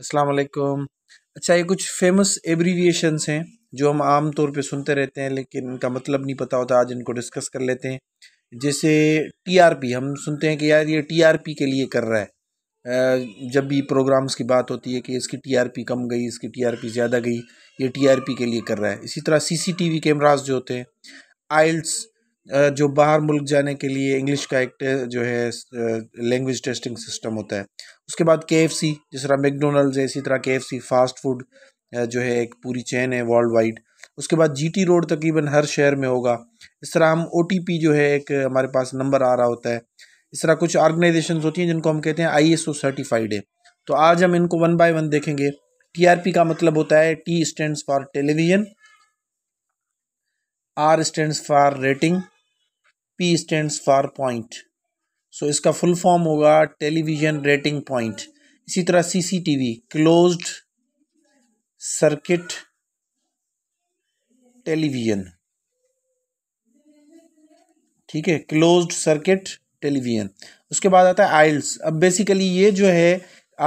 अस्सलाम वालेकुम अच्छा ये कुछ फेमस एब्रीविएशंस हैं जो हम आम तौर पे सुनते रहते हैं लेकिन इनका मतलब नहीं पता होता आज इनको डिस्कस कर लेते हैं जैसे टीआरपी हम सुनते हैं कि यार ये टीआरपी के लिए कर रहा है जब भी प्रोग्राम्स की बात होती है कि इसकी टीआरपी कम गई इसकी टीआरपी ज़्यादा गई ये टीआरपी के लिए कर रहा है इसी तरह सीसीटीवी कैमरास जो होते हैं आइल्स जो बाहर मुल्क जाने के लिए इंग्लिश का एक जो है लैंग्वेज टेस्टिंग सिस्टम होता है उसके बाद के एफ सी जिस तरह मैकडोनल्ड है इसी तरह के एफ सी फास्ट फूड जो है एक पूरी चैन है वर्ल्ड वाइड उसके बाद जी टी रोड तकरीबन हर शहर में होगा इस तरह हम ओ टी पी जो है एक हमारे पास नंबर आ रहा होता है इस तरह कुछ ऑर्गेनाइजेशन होती हैं जिनको हम कहते हैं आई एस ओ सर्टिफाइड है तो आज हम इनको वन बाय वन देखेंगे टी आर पी का मतलब होता है T stand for television R stand for rating P stand for point so इसका फुल फॉर्म होगा टेलीविज़न रेटिंग पॉइंट इसी तरह सीसीटीवी क्लोज्ड सर्किट टेलीविज़न ठीक है क्लोज्ड सर्किट टेलीविज़न उसके बाद आता है आइल्स अब बेसिकली ये जो है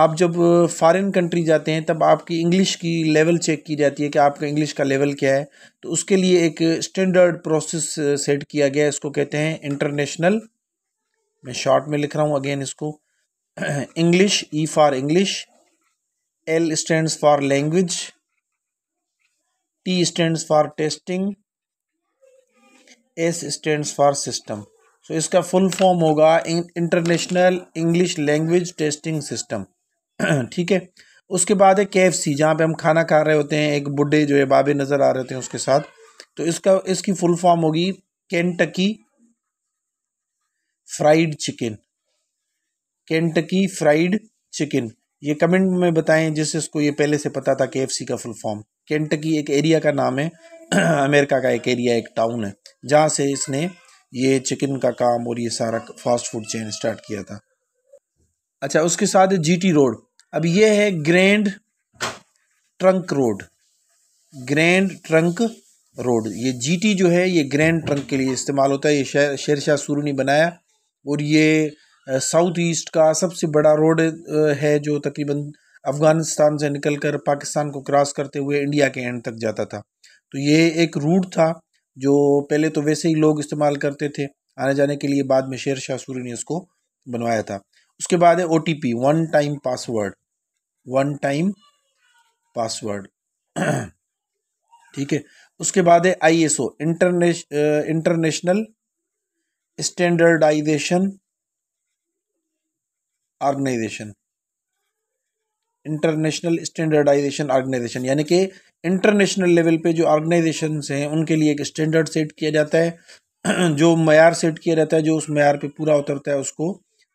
आप जब फॉरेन कंट्री जाते हैं तब आपकी इंग्लिश की लेवल चेक की जाती है कि आपका इंग्लिश का लेवल क्या है तो उसके लिए एक स्टैंडर्ड प्रोसेस सेट किया गया है इसको कहते हैं इंटरनेशनल मैं शॉर्ट में लिख रहा हूँ अगेन इसको English E for English L stand for language T stand for testing S stand for system so इसका फुल फॉर्म होगा international English language testing system ठीक है उसके बाद है के एफ सी जहाँ पर हम खाना खा रहे होते हैं एक बुढ़े जो है बाबे नज़र आ रहे होते हैं उसके साथ तो इसका इसकी फुल फॉर्म होगी Kentucky fried chicken Kentucky fried chicken ये कमेंट में बताएं जिस इसको ये पहले से पता था के एफ सी का फुल फॉर्म केंटकी एक एरिया का नाम है अमेरिका का एक एरिया एक टाउन है जहाँ से इसने ये चिकन का काम और ये सारा फास्ट फूड चेन स्टार्ट किया था अच्छा उसके साथ जी टी रोड अब ये है grand trunk road grand trunk road ये जीटी जो है ये ग्रैंड ट्रंक के लिए इस्तेमाल होता है ये शेर शाह सूरू ने बनाया और ये साउथ ईस्ट का सबसे बड़ा रोड है जो तकरीबन अफ़गानिस्तान से निकलकर पाकिस्तान को क्रॉस करते हुए इंडिया के एंड तक जाता था तो ये एक रूट था जो पहले तो वैसे ही लोग इस्तेमाल करते थे आने जाने के लिए बाद में शेर शाह सूरी ने इसको बनवाया था उसके बाद है O T P one time password one time password ठीक है उसके बाद है I S O internation international standardization organization international standardization organization यानी कि इंटरनेशनल लेवल पे जो ऑर्गेनाइजेशन हैं उनके लिए एक स्टैंडर्ड सेट किया जाता है जो मैार सेट किया जाता है जो उस मैार पे पूरा उतरता है उसको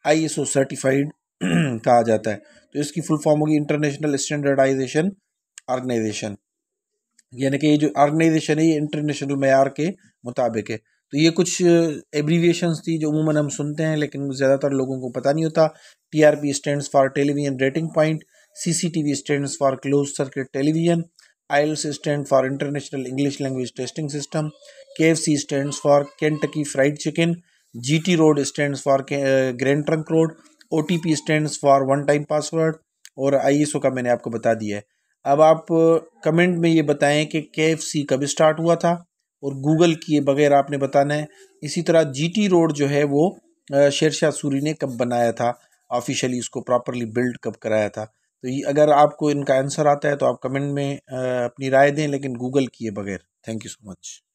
आईएसओ सर्टिफाइड कहा जाता है तो इसकी फुल फॉर्म होगी इंटरनेशनल स्टैंडर्डाइजेशन ऑर्गेनाइजेशन यानी कि ये जो ऑर्गेनाइजेशन है ये इंटरनेशनल मैार के मुताबिक है तो ये कुछ एब्रीविएशंस थी जो अमूमन हम सुनते हैं लेकिन ज़्यादातर लोगों को पता नहीं होता T R P stand for television rating point T V stand for close circuit television stand for international English language testing system K F C stand for Kentucky fried chicken G T road stand for grand trunk road O T P stand for one time password और I S ओ का मैंने आपको बता दिया है अब आप comment में ये बताएं कि के एफ सी कब स्टार्ट हुआ था और गूगल किए बगैर आपने बताना है इसी तरह जी टी रोड जो है वो शेरशाह सूरी ने कब बनाया था ऑफिशियली इसको प्रॉपरली बिल्ड कब कराया था तो ये अगर आपको इनका आंसर आता है तो आप कमेंट में अपनी राय दें लेकिन गूगल किए बगैर थैंक यू सो मच